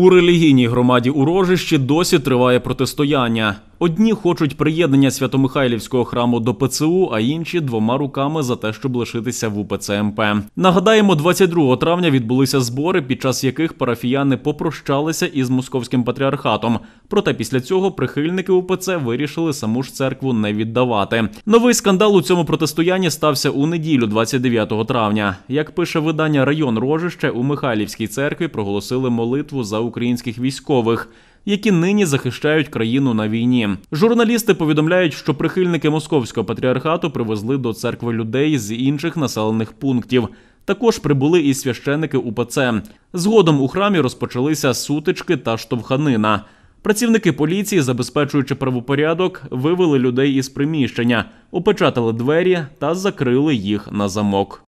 У релігійній громаді урожищі досі триває протистояння. Одні хочуть приєднання святомихайлівського храму до ПЦУ, а інші двома руками за те, щоб лишитися в УПЦМП. МП. Нагадаємо, 22 травня відбулися збори, під час яких парафіяни попрощалися із московським патріархатом, Проте після цього прихильники УПЦ вирішили саму ж церкву не віддавати. Новий скандал у цьому протистоянні стався у неділю, 29 травня. Як пише видання Район Рожище у Михайлівській церкві проголосили молитву за українських військових. Які нині захищають країну на війні, журналісти повідомляють, що прихильники московського патріархату привезли до церкви людей з інших населених пунктів. Також прибули і священики УПЦ. Згодом у храмі розпочалися сутички та штовханина. Працівники поліції, забезпечуючи правопорядок, вивели людей із приміщення, опечатали двері та закрили їх на замок.